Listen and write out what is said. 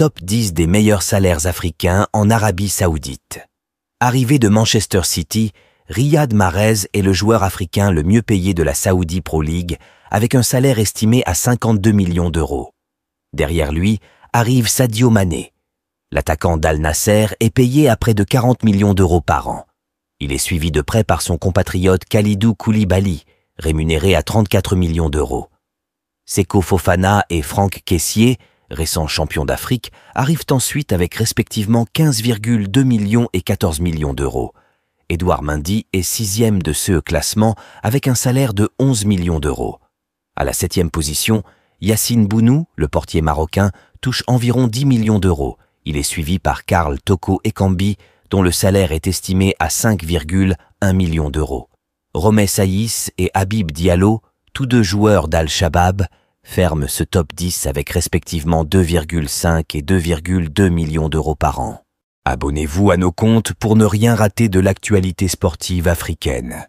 top 10 des meilleurs salaires africains en Arabie saoudite. Arrivé de Manchester City, Riyad Mahrez est le joueur africain le mieux payé de la Saudi Pro League, avec un salaire estimé à 52 millions d'euros. Derrière lui arrive Sadio Mané. L'attaquant d'Al Nasser est payé à près de 40 millions d'euros par an. Il est suivi de près par son compatriote Khalidou Koulibaly, rémunéré à 34 millions d'euros. Seko Fofana et Franck Caissier récents champions d'Afrique, arrivent ensuite avec respectivement 15,2 millions et 14 millions d'euros. Édouard Mendy est sixième de ce classement avec un salaire de 11 millions d'euros. À la septième position, Yassine Bounou, le portier marocain, touche environ 10 millions d'euros. Il est suivi par Karl Toko Ekambi, dont le salaire est estimé à 5,1 millions d'euros. Romais Saïs et Habib Diallo, tous deux joueurs d'Al-Shabaab, Ferme ce top 10 avec respectivement 2,5 et 2,2 millions d'euros par an. Abonnez-vous à nos comptes pour ne rien rater de l'actualité sportive africaine.